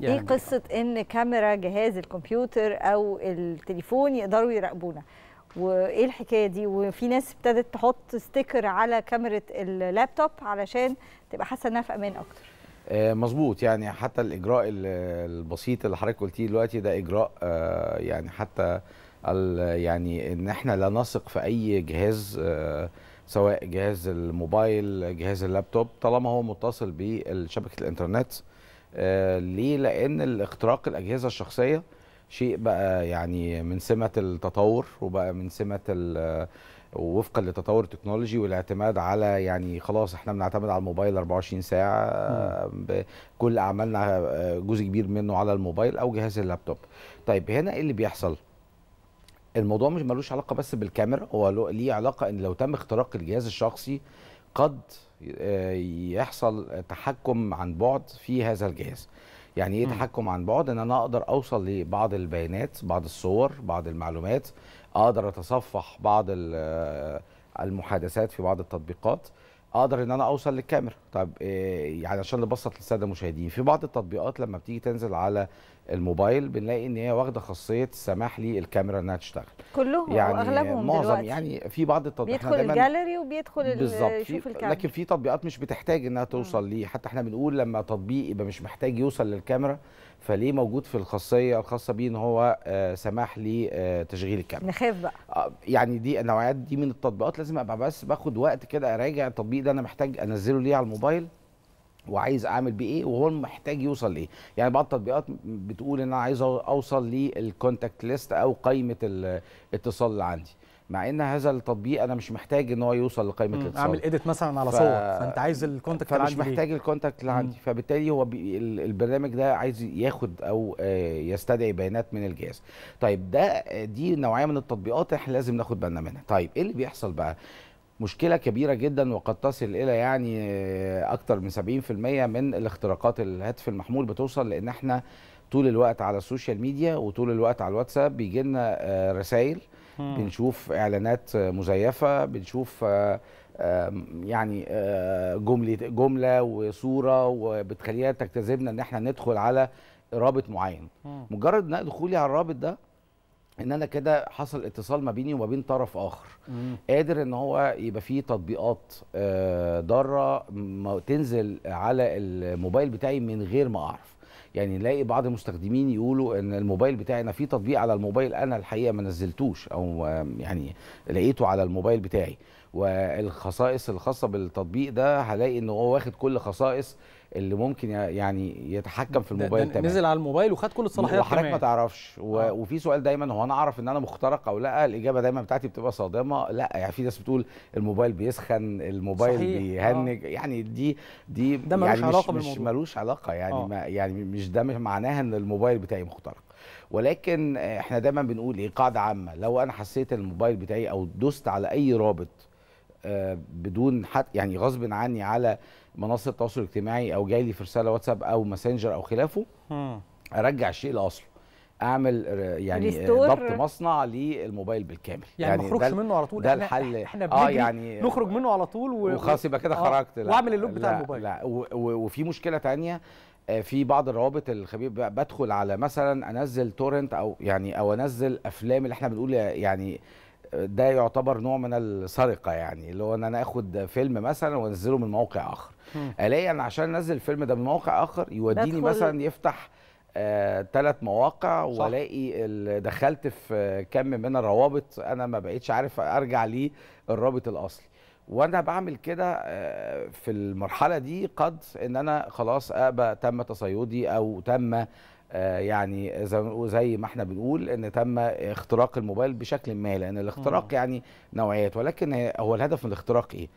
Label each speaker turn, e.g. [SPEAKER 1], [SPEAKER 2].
[SPEAKER 1] يعني ايه
[SPEAKER 2] قصه ان كاميرا جهاز الكمبيوتر او التليفون يقدروا يراقبونا وايه الحكايه دي وفي ناس ابتدت تحط ستيكر على كاميرا اللابتوب علشان تبقى حاسه انها في امان اكتر آه، مظبوط يعني حتى الاجراء البسيط اللي حضرتك قلتيه دلوقتي ده اجراء آه، يعني حتى يعني ان احنا لا نثق في اي جهاز آه، سواء جهاز الموبايل جهاز اللابتوب طالما هو متصل بشبكه الانترنت آه، ليه لان الاختراق الاجهزه الشخصيه شيء بقى يعني من سمه التطور وبقى من سمه وفقا لتطور التكنولوجي والاعتماد على يعني خلاص احنا بنعتمد على الموبايل 24 ساعه كل اعمالنا آه، جزء كبير منه على الموبايل او جهاز اللابتوب طيب هنا ايه اللي بيحصل الموضوع مش ملوش علاقه بس بالكاميرا هو ليه علاقه ان لو تم اختراق الجهاز الشخصي قد آه، يحصل تحكم عن بعد في هذا الجهاز يعني ايه تحكم عن بعد ان انا اقدر اوصل لبعض البيانات بعض الصور بعض المعلومات اقدر اتصفح بعض آه، المحادثات في بعض التطبيقات اقدر ان انا اوصل للكاميرا طب إيه يعني عشان نبسط للساده المشاهدين في بعض التطبيقات لما بتيجي تنزل على الموبايل بنلاقي ان هي واخده خاصيه السماح للكاميرا انها تشتغل كلهم يعني اغلبهم معظم دلوقتي. يعني في بعض التطبيقات بيدخل الجاليري وبيدخل بالظبط يشوف الكاميرا لكن في تطبيقات مش بتحتاج انها توصل ليه حتى احنا بنقول لما تطبيق يبقى مش محتاج يوصل للكاميرا فليه موجود في الخاصيه الخاصه بيه ان هو آه، سماح لتشغيل آه، الكاميرا نخاف بقى آه، يعني دي النوعيات دي من التطبيقات لازم ابقى بس باخد وقت كده اراجع التطبيق التطبيق إيه ده انا محتاج انزله ليه على الموبايل وعايز اعمل بيه ايه وهو محتاج يوصل لايه يعني بعض التطبيقات بتقول ان انا عايز اوصل للكونتاكت ليست او قائمه الاتصال اللي عندي مع ان هذا التطبيق انا مش محتاج ان هو يوصل لقائمه الاتصال اعمل اديت مثلا على ف... صور فانت عايز الكونتاكت اللي عندي فمش محتاج الكونتاكت اللي عندي فبالتالي هو بي... البرنامج ده عايز ياخد او آه، يستدعي بيانات من الجهاز طيب ده دي نوعيه من التطبيقات احنا لازم ناخد بالنا منها طيب ايه اللي بيحصل بقى مشكله كبيره جدا وقد تصل الى يعني اكثر من 70% من الاختراقات الهاتف المحمول بتوصل لان احنا طول الوقت على السوشيال ميديا وطول الوقت على الواتساب بيجي لنا آه، رسائل بنشوف اعلانات آه، مزيفه بنشوف آه، يعني جمله جمله وصوره وبتخليها تجتذبنا ان احنا ندخل على رابط معين مجرد نقل دخولي على الرابط ده ان انا كده حصل اتصال ما بيني وما بين طرف اخر مم. قادر ان هو يبقى فيه تطبيقات آه، ضاره تنزل على الموبايل بتاعي من غير ما اعرف يعني نلاقي بعض المستخدمين يقولوا ان الموبايل بتاعي انا في تطبيق على الموبايل انا الحقيقه ما نزلتوش او يعني لقيته على الموبايل بتاعي والخصائص الخاصه بالتطبيق ده هلاقي ان هو واخد كل خصائص اللي ممكن يعني يتحكم في الموبايل تماما نزل على الموبايل وخد كل الصلاحيات وحضرتك ما تعرفش و... آه. وفي سؤال دايما هو انا اعرف ان انا مخترق او لا الاجابه دايما بتاعتي بتبقى صادمه لا يعني في ناس بتقول الموبايل بيسخن الموبايل صحيح. بيهنج آه. يعني دي دي ده ملوش يعني علاقه مش, مش ملوش علاقه يعني آه. ما يعني مش ده معناها ان الموبايل بتاعي مخترق ولكن احنا دايما بنقول ايه قاعده عامه لو انا حسيت الموبايل بتاعي او دوست على اي رابط آه، بدون حد يعني غصب عني على منصه التواصل الاجتماعي او جاي لي في رساله واتساب او ماسنجر او خلافه ارجع الشيء لاصله اعمل آه، يعني ضبط مصنع للموبايل بالكامل يعني, يعني ما اخرجش منه على طول ده الحل احنا آه يعني نخرج منه على طول و... وخلاص يبقى كده آه، خرجت لا واعمل اللوك بتاع الموبايل لا و... و... وفي مشكله ثانيه في بعض الروابط الخبيب بدخل على مثلا انزل تورنت او يعني او انزل افلام اللي احنا بنقول يعني ده يعتبر نوع من السرقه يعني اللي هو ان انا اخد فيلم مثلا وانزله من موقع اخر الاقي انا عشان انزل الفيلم ده من موقع اخر يوديني مثلا يفتح ثلاث آه، مواقع والاقي دخلت في كم من الروابط انا ما بقيتش عارف ارجع ليه الرابط الاصلي وانا بعمل كده آه، في المرحله دي قد ان انا خلاص ابقى تم تصيدي او تم آه، يعني زي ما احنا بنقول ان تم اختراق الموبايل بشكل ما لان الاختراق يعني نوعيات ولكن هو الهدف من الاختراق ايه؟